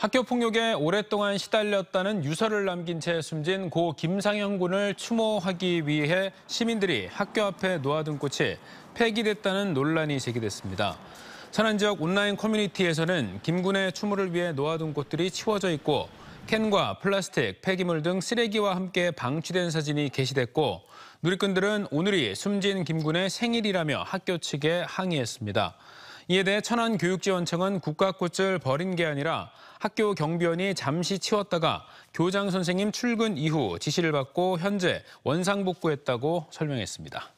학교 폭력에 오랫동안 시달렸다는 유서를 남긴 채 숨진 고 김상현 군을 추모하기 위해 시민들이 학교 앞에 놓아둔 꽃이 폐기됐다는 논란이 제기됐습니다. 천안 지역 온라인 커뮤니티에서는 김 군의 추모를 위해 놓아둔 꽃들이 치워져 있고 캔과 플라스틱, 폐기물 등 쓰레기와 함께 방치된 사진이 게시됐고 누리꾼들은 오늘이 숨진 김 군의 생일이라며 학교 측에 항의했습니다. 이에 대해 천안교육지원청은 국가꽃을 버린 게 아니라 학교 경비원이 잠시 치웠다가 교장 선생님 출근 이후 지시를 받고 현재 원상복구했다고 설명했습니다.